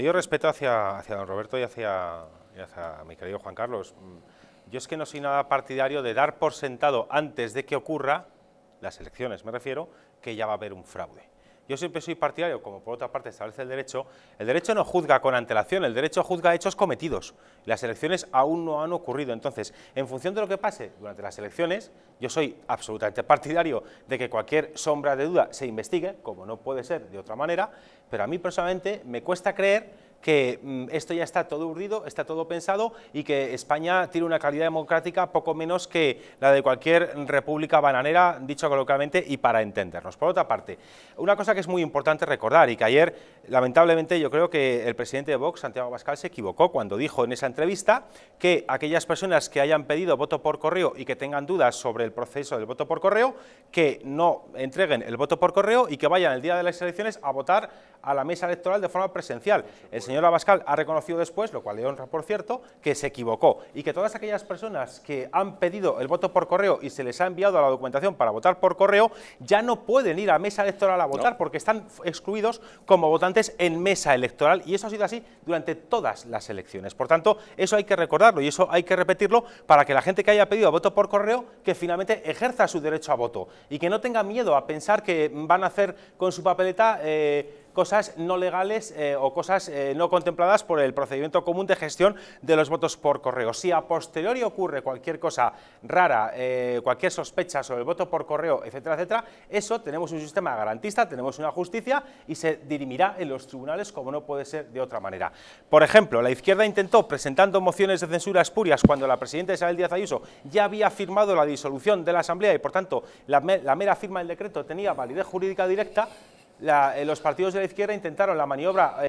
Yo respeto hacia, don Roberto y hacia, y hacia mi querido Juan Carlos. Mm, yo es que no soy nada partidario de dar por sentado antes de que ocurra, las elecciones me refiero, que ya va a haber un fraude. Yo siempre soy partidario, como por otra parte establece el derecho, el derecho no juzga con antelación, el derecho juzga hechos cometidos. Las elecciones aún no han ocurrido. Entonces, en función de lo que pase durante las elecciones, yo soy absolutamente partidario de que cualquier sombra de duda se investigue, como no puede ser de otra manera, pero a mí personalmente me cuesta creer que mm, esto ya está todo urdido, está todo pensado y que España tiene una calidad democrática poco menos que la de cualquier república bananera, dicho coloquialmente, y para entendernos. Por otra parte, una cosa que es muy importante recordar y que ayer, lamentablemente, yo creo que el presidente de Vox, Santiago Pascal, se equivocó cuando dijo en esa entrevista que aquellas personas que hayan pedido voto por correo y que tengan dudas sobre el proceso del voto por correo, que no entreguen el voto por correo y que vayan el día de las elecciones a votar a la mesa electoral de forma presencial. Pues Señora Bascal ha reconocido después, lo cual le honra por cierto, que se equivocó y que todas aquellas personas que han pedido el voto por correo y se les ha enviado la documentación para votar por correo, ya no pueden ir a mesa electoral a votar porque están excluidos como votantes en mesa electoral y eso ha sido así durante todas las elecciones. Por tanto, eso hay que recordarlo y eso hay que repetirlo para que la gente que haya pedido voto por correo, que finalmente ejerza su derecho a voto y que no tenga miedo a pensar que van a hacer con su papeleta... Eh, cosas no legales eh, o cosas eh, no contempladas por el procedimiento común de gestión de los votos por correo. Si a posteriori ocurre cualquier cosa rara, eh, cualquier sospecha sobre el voto por correo, etcétera, etcétera, eso tenemos un sistema garantista, tenemos una justicia y se dirimirá en los tribunales como no puede ser de otra manera. Por ejemplo, la izquierda intentó, presentando mociones de censura espurias cuando la presidenta Isabel Díaz Ayuso ya había firmado la disolución de la Asamblea y por tanto la mera firma del decreto tenía validez jurídica directa, eh, los partidos de la izquierda intentaron la maniobra eh,